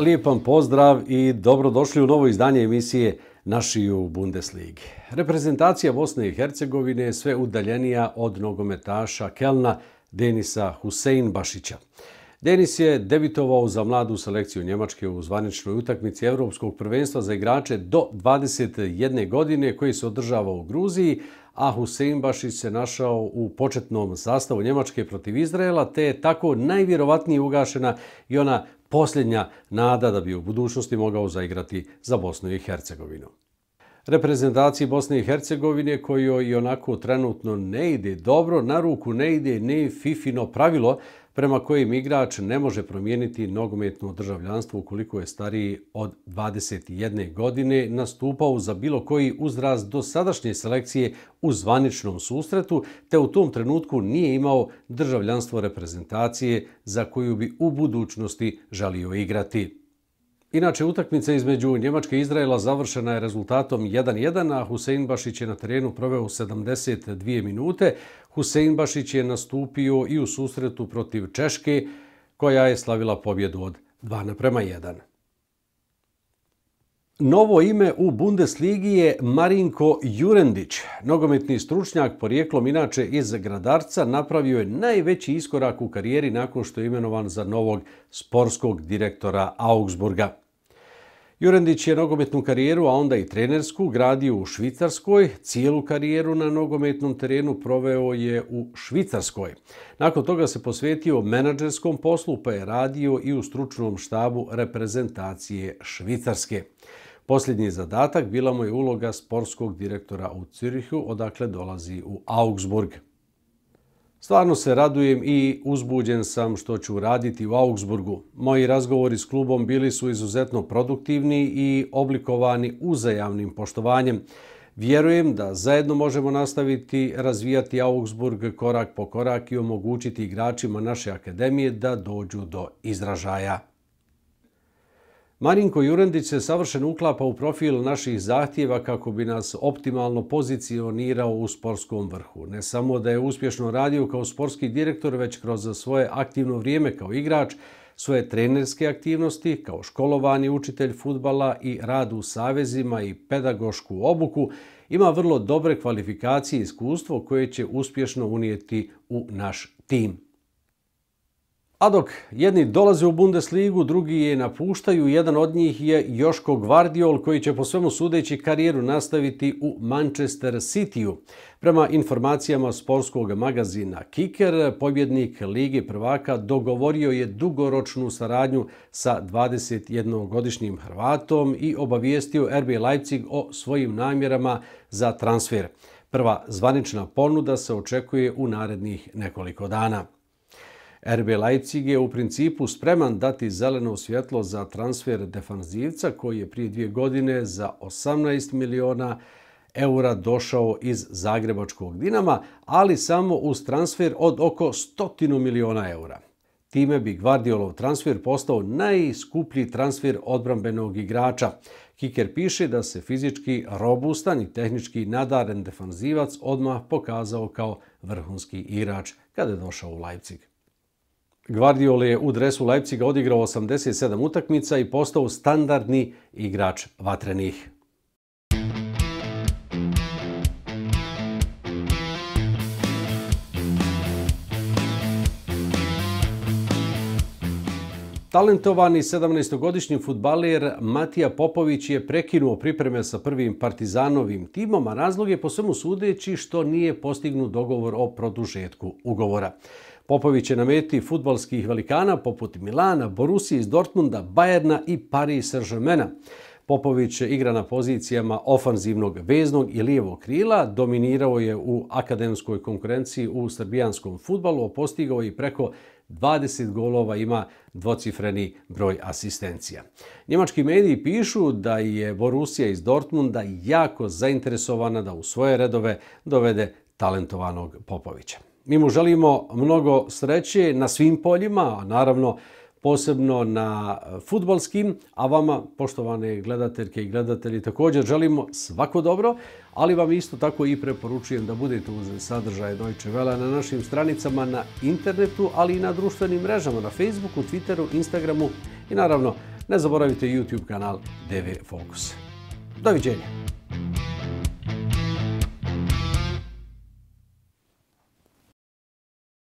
Lijepan pozdrav i dobrodošli u novo izdanje emisije Naši u Bundesligi. Reprezentacija Bosne i Hercegovine je sve udaljenija od nogometaša Kelna Denisa Husein Bašića. Denis je debitovao za mladu selekciju Njemačke u zvaničnoj utakmici Evropskog prvenstva za igrače do 21. godine koji se održava u Gruziji, a Husein Bašić se našao u početnom sastavu Njemačke protiv Izraela, te je tako najvjerovatnije ugašena i ona posljednja nada da bi u budućnosti mogao zaigrati za Bosnu i Hercegovinu reprezentaciji Bosne i Hercegovine kojoj i onako trenutno ne ide dobro, na ruku ne ide ni Fifino pravilo prema kojim igrač ne može promijeniti nogometno državljanstvo ukoliko je stariji od 21. godine nastupao za bilo koji uzraz do sadašnje selekcije u zvaničnom susretu, te u tom trenutku nije imao državljanstvo reprezentacije za koju bi u budućnosti žalio igrati. Inače, utakmica između Njemačke i Izraela završena je rezultatom 1-1, a Husein Bašić je na terenu proveo 72 minute. Husein Bašić je nastupio i u susretu protiv Češke, koja je slavila pobjedu od 2 na prema 1. Novo ime u Bundesligi je Marinko Jurendić. Nogometni stručnjak, porijeklom inače iz Gradarca, napravio je najveći iskorak u karijeri nakon što je imenovan za novog sportskog direktora Augsburga. Jurendić je nogometnu karijeru, a onda i trenersku, gradio u Švicarskoj. Cijelu karijeru na nogometnom terenu proveo je u Švicarskoj. Nakon toga se posvetio menadžerskom poslu, pa je radio i u stručnom štabu reprezentacije Švicarske. Posljednji zadatak bila mu je uloga sportskog direktora u Cirihu, odakle dolazi u Augsburg. Stvarno se radujem i uzbuđen sam što ću raditi u Augsburgu. Moji razgovori s klubom bili su izuzetno produktivni i oblikovani uzajavnim poštovanjem. Vjerujem da zajedno možemo nastaviti razvijati Augsburg korak po korak i omogućiti igračima naše akademije da dođu do izražaja. Marinko Jurandić se savršen uklapa u profil naših zahtjeva kako bi nas optimalno pozicionirao u sportskom vrhu. Ne samo da je uspješno radio kao sportski direktor, već kroz svoje aktivno vrijeme kao igrač, svoje trenerske aktivnosti kao školovani učitelj futbala i rad u savezima i pedagošku obuku, ima vrlo dobre kvalifikacije i iskustvo koje će uspješno unijeti u naš tim. A dok jedni dolaze u Bundesligu, drugi je napuštaju, jedan od njih je Joško Gvardiol koji će po svemu sudeći karijeru nastaviti u Manchester City-u. Prema informacijama sportskog magazina Kicker, pobjednik Lige prvaka dogovorio je dugoročnu saradnju sa 21-godišnjim Hrvatom i obavijestio RB Leipzig o svojim namjerama za transfer. Prva zvanična ponuda se očekuje u narednih nekoliko dana. RB Leipzig je u principu spreman dati zeleno svjetlo za transfer defanzivca koji je prije dvije godine za 18 miliona eura došao iz Zagrebačkog Dinama, ali samo uz transfer od oko 100 miliona eura. Time bi Guardiolov transfer postao najskuplji transfer odbrambenog igrača. Kiker piše da se fizički robustan i tehnički nadaren defanzivac odmah pokazao kao vrhunski igrač kada je došao u Leipzig. Guardiola je u dresu Leipciga odigrao 87 utakmica i postao standardni igrač vatrenih. Talentovani 17-godišnji futbaler Matija Popović je prekinuo pripreme sa prvim partizanovim timom, a razlog je po svemu sudeći što nije postignu dogovor o produžetku ugovora. Popović je na meti futbalskih velikana poput Milana, Borusije iz Dortmunda, Bajerna i Paris Saint-Germaina. Popović je igra na pozicijama ofanzivnog veznog i lijevog krila, dominirao je u akademskoj konkurenciji u srbijanskom futbalu, postigao je i preko 20 golova ima dvocifreni broj asistencija. Njemački mediji pišu da je Borussia iz Dortmunda jako zainteresovana da u svoje redove dovede talentovanog Popovića. Mi mu želimo mnogo sreće na svim poljima, naravno posebno na e, futbalskim, a vama, poštovane gledateljke i gledatelji, također želimo svako dobro, ali vam isto tako i preporučujem da budete uz sadržaje Deutsche Welle na našim stranicama na internetu, ali i na društvenim mrežama, na Facebooku, Twitteru, Instagramu i naravno ne zaboravite YouTube kanal DV Focus. Doviđenja! viđenja!